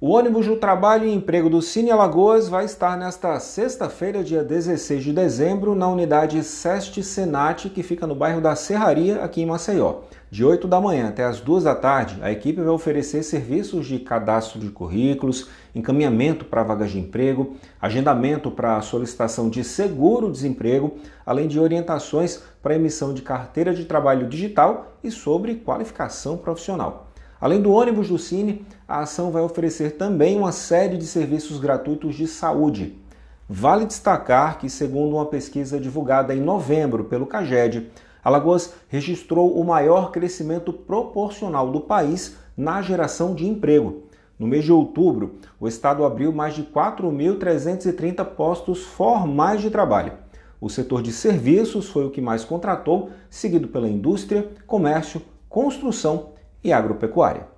O ônibus do trabalho e emprego do Cine Alagoas vai estar nesta sexta-feira, dia 16 de dezembro, na unidade Seste Senat, que fica no bairro da Serraria, aqui em Maceió. De 8 da manhã até as 2 da tarde, a equipe vai oferecer serviços de cadastro de currículos, encaminhamento para vagas de emprego, agendamento para solicitação de seguro-desemprego, além de orientações para emissão de carteira de trabalho digital e sobre qualificação profissional. Além do ônibus do Cine, a ação vai oferecer também uma série de serviços gratuitos de saúde. Vale destacar que, segundo uma pesquisa divulgada em novembro pelo CAGED, Alagoas registrou o maior crescimento proporcional do país na geração de emprego. No mês de outubro, o estado abriu mais de 4.330 postos formais de trabalho. O setor de serviços foi o que mais contratou, seguido pela indústria, comércio, construção e agropecuária.